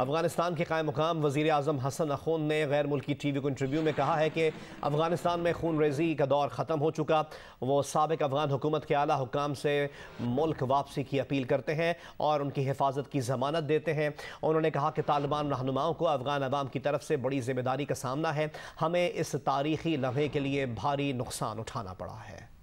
अफगानिस्तान के कायम मुकाम वजीर अजम हसन अखून ने गैर मुल्की टी वी को इंटरव्यू में कहा है कि अफगानिस्तान में खून रेजी का दौर ख़त्म हो चुका वो सबक अफगान हुकूमत के अली हुकाम से मुल्क वापसी की अपील करते हैं और उनकी हिफाजत की जमानत देते हैं उन्होंने कहा कि तालिबान रहनुमाओं को अफगान आवाम की तरफ से बड़ी जिम्मेदारी का सामना है हमें इस तारीखी लम्हे के लिए भारी नुकसान उठाना पड़ा है